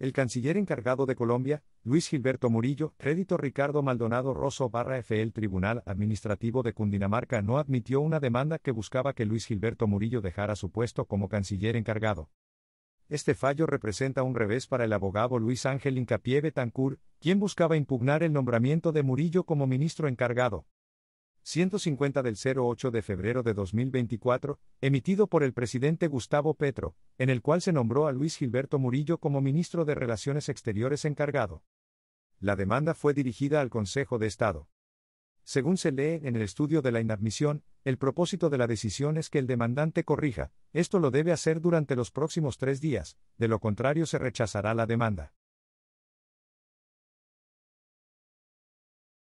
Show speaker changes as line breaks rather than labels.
El canciller encargado de Colombia, Luis Gilberto Murillo, crédito Ricardo Maldonado Rosso barra F. El Tribunal Administrativo de Cundinamarca no admitió una demanda que buscaba que Luis Gilberto Murillo dejara su puesto como canciller encargado. Este fallo representa un revés para el abogado Luis Ángel Incapié Betancourt, quien buscaba impugnar el nombramiento de Murillo como ministro encargado. 150 del 08 de febrero de 2024, emitido por el presidente Gustavo Petro, en el cual se nombró a Luis Gilberto Murillo como ministro de Relaciones Exteriores encargado. La demanda fue dirigida al Consejo de Estado. Según se lee en el estudio de la inadmisión, el propósito de la decisión es que el demandante corrija, esto lo debe hacer durante los próximos tres días, de lo contrario se rechazará
la demanda.